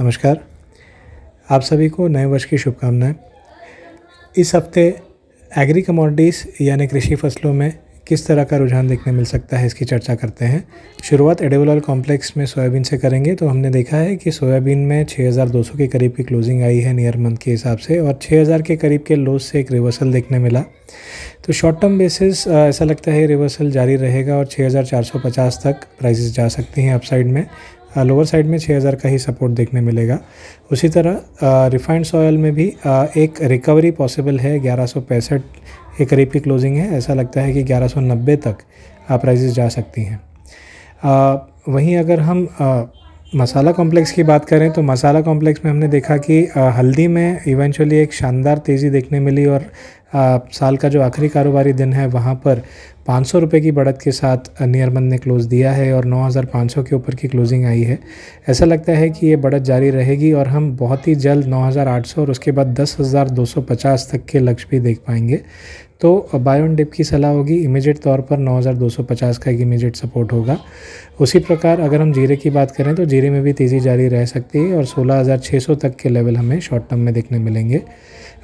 नमस्कार आप सभी को नए वर्ष की शुभकामनाएं इस हफ्ते एग्री कमोडिटीज़ यानी कृषि फसलों में किस तरह का रुझान देखने मिल सकता है इसकी चर्चा करते हैं शुरुआत एडेबल ऑयल कॉम्प्लेक्स में सोयाबीन से करेंगे तो हमने देखा है कि सोयाबीन में 6,200 के करीब की क्लोजिंग आई है नियर मंथ के हिसाब से और 6,000 के करीब के लोज से एक रिवर्सल देखने मिला तो शॉर्ट टर्म बेसिस ऐसा लगता है रिवर्सल जारी रहेगा और 6,450 तक प्राइसेस जा सकती हैं अपसाइड में लोअर साइड में 6000 का ही सपोर्ट देखने मिलेगा उसी तरह रिफाइंड सॉयल में भी आ, एक रिकवरी पॉसिबल है ग्यारह के करीब की क्लोजिंग है ऐसा लगता है कि 1190 तक प्राइजेस जा सकती हैं वहीं अगर हम मसाला कॉम्प्लेक्स की बात करें तो मसाला कॉम्प्लेक्स में हमने देखा कि हल्दी में इवेंचुअली एक शानदार तेज़ी देखने मिली और आ, साल का जो आखिरी कारोबारी दिन है वहाँ पर पाँच सौ रुपये की बढ़त के साथ नियरमंद ने क्लोज़ दिया है और 9,500 के ऊपर की क्लोजिंग आई है ऐसा लगता है कि ये बढ़त जारी रहेगी और हम बहुत ही जल्द 9,800 और उसके बाद 10,250 तक के लक्ष्य भी देख पाएंगे तो बायोन डिप की सलाह होगी इमीजिएट तौर पर 9250 का एक इमीजिएट सपोर्ट होगा उसी प्रकार अगर हम जीरे की बात करें तो जीरे में भी तेज़ी जारी रह सकती है और 16600 तक के लेवल हमें शॉर्ट टर्म में देखने मिलेंगे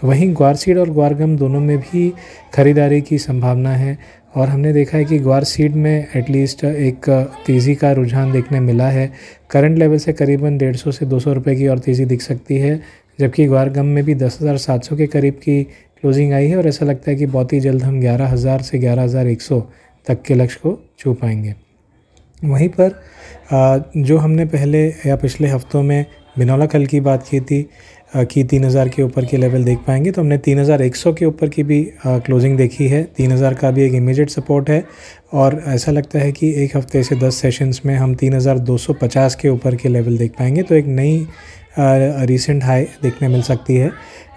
वहीं ग्वारसीड और ग्वारगम दोनों में भी खरीदारी की संभावना है और हमने देखा है कि ग्वार सीड में एटलीस्ट एक तेज़ी का रुझान देखने मिला है करंट लेवल से करीबन 150 से 200 रुपए की और तेज़ी दिख सकती है जबकि ग्वार गम में भी 10,700 के करीब की क्लोजिंग आई है और ऐसा लगता है कि बहुत ही जल्द हम ग्यारह हज़ार से ग्यारह हज़ार एक सौ तक के लक्ष्य को छू पाएंगे वहीं पर जो हमने पहले या पिछले हफ्तों में बिनौला कल की बात की थी कि तीन हज़ार के ऊपर के लेवल देख पाएंगे तो हमने तीन हज़ार एक सौ के ऊपर की भी क्लोजिंग देखी है तीन हज़ार का भी एक इमीडिएट सपोर्ट है और ऐसा लगता है कि एक हफ्ते से दस सेशंस में हम तीन हज़ार दो सौ पचास के ऊपर के लेवल देख पाएंगे तो एक नई रिसेंट हाई देखने मिल सकती है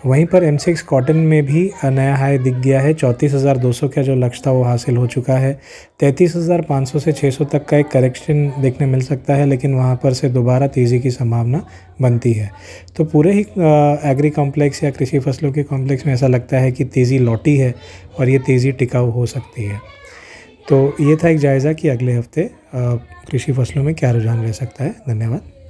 वहीं पर एम सिक्स कॉटन में भी नया हाई दिख गया है चौंतीस हज़ार दो सौ का जो लक्ष्य था वो हासिल हो चुका है तैंतीस हज़ार पाँच सौ से छः सौ तक का एक करेक्शन देखने मिल सकता है लेकिन वहाँ पर से दोबारा तेज़ी की संभावना बनती है तो पूरे ही एग्री कॉम्प्लेक्स या कृषि फसलों के कॉम्प्लेक्स में ऐसा लगता है कि तेज़ी लौटी है और ये तेज़ी टिकाऊ हो सकती है तो ये था एक जायज़ा कि अगले हफ्ते कृषि फसलों में क्या रुझान रह सकता है धन्यवाद